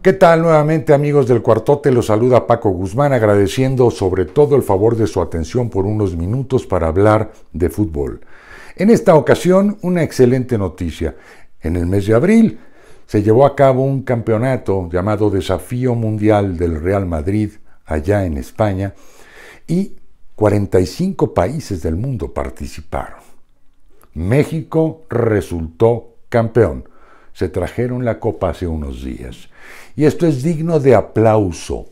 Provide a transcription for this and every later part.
¿Qué tal nuevamente amigos del cuartote? Los saluda Paco Guzmán agradeciendo sobre todo el favor de su atención por unos minutos para hablar de fútbol. En esta ocasión, una excelente noticia. En el mes de abril se llevó a cabo un campeonato llamado Desafío Mundial del Real Madrid allá en España y 45 países del mundo participaron. México resultó campeón se trajeron la copa hace unos días. Y esto es digno de aplauso.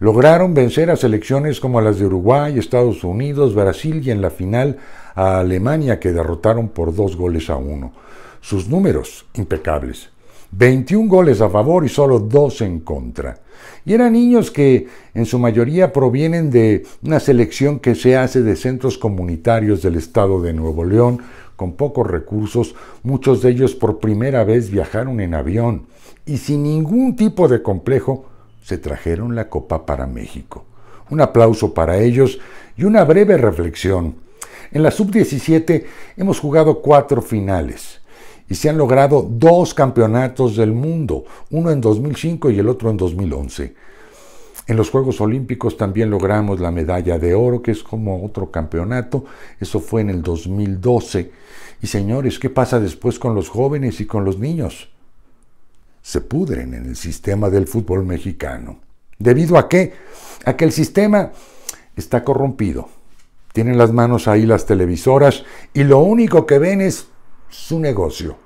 Lograron vencer a selecciones como las de Uruguay, Estados Unidos, Brasil y en la final a Alemania que derrotaron por dos goles a uno. Sus números impecables. 21 goles a favor y solo 2 en contra. Y eran niños que en su mayoría provienen de una selección que se hace de centros comunitarios del estado de Nuevo León, con pocos recursos, muchos de ellos por primera vez viajaron en avión y sin ningún tipo de complejo se trajeron la copa para México. Un aplauso para ellos y una breve reflexión. En la sub-17 hemos jugado cuatro finales y se han logrado dos campeonatos del mundo, uno en 2005 y el otro en 2011. En los Juegos Olímpicos también logramos la medalla de oro, que es como otro campeonato, eso fue en el 2012. Y señores, ¿qué pasa después con los jóvenes y con los niños? Se pudren en el sistema del fútbol mexicano. ¿Debido a qué? A que el sistema está corrompido. Tienen las manos ahí las televisoras y lo único que ven es su negocio.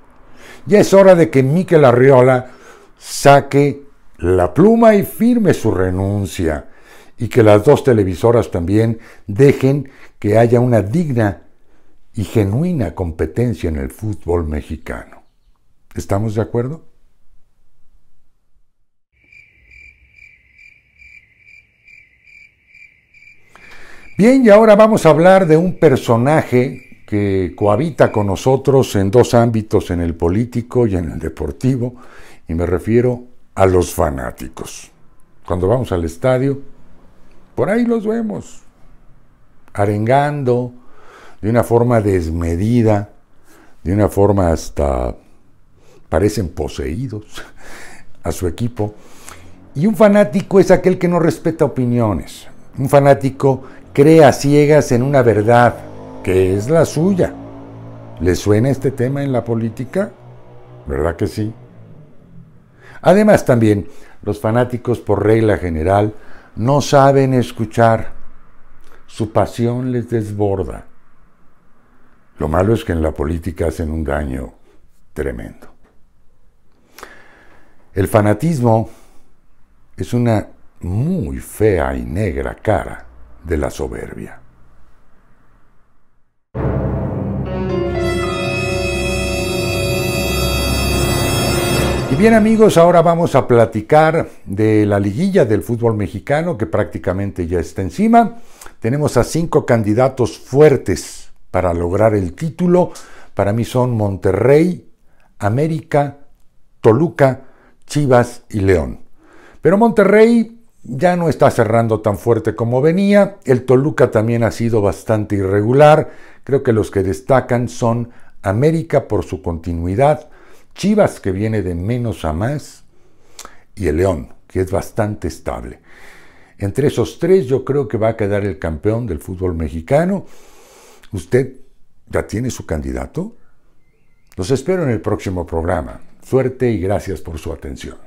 Ya es hora de que Miquel Arriola saque la pluma y firme su renuncia y que las dos televisoras también dejen que haya una digna y genuina competencia en el fútbol mexicano. ¿Estamos de acuerdo? Bien, y ahora vamos a hablar de un personaje que cohabita con nosotros en dos ámbitos, en el político y en el deportivo, y me refiero a los fanáticos. Cuando vamos al estadio, por ahí los vemos, arengando de una forma desmedida, de una forma hasta parecen poseídos a su equipo. Y un fanático es aquel que no respeta opiniones. Un fanático crea ciegas en una verdad que es la suya. ¿Le suena este tema en la política? ¿Verdad que sí? Además también, los fanáticos por regla general no saben escuchar. Su pasión les desborda. Lo malo es que en la política hacen un daño tremendo. El fanatismo es una muy fea y negra cara de la soberbia. Y bien amigos, ahora vamos a platicar de la liguilla del fútbol mexicano que prácticamente ya está encima. Tenemos a cinco candidatos fuertes para lograr el título. Para mí son Monterrey, América, Toluca, Chivas y León. Pero Monterrey ya no está cerrando tan fuerte como venía. El Toluca también ha sido bastante irregular. Creo que los que destacan son América por su continuidad, Chivas, que viene de menos a más, y el León, que es bastante estable. Entre esos tres yo creo que va a quedar el campeón del fútbol mexicano. ¿Usted ya tiene su candidato? Los espero en el próximo programa. Suerte y gracias por su atención.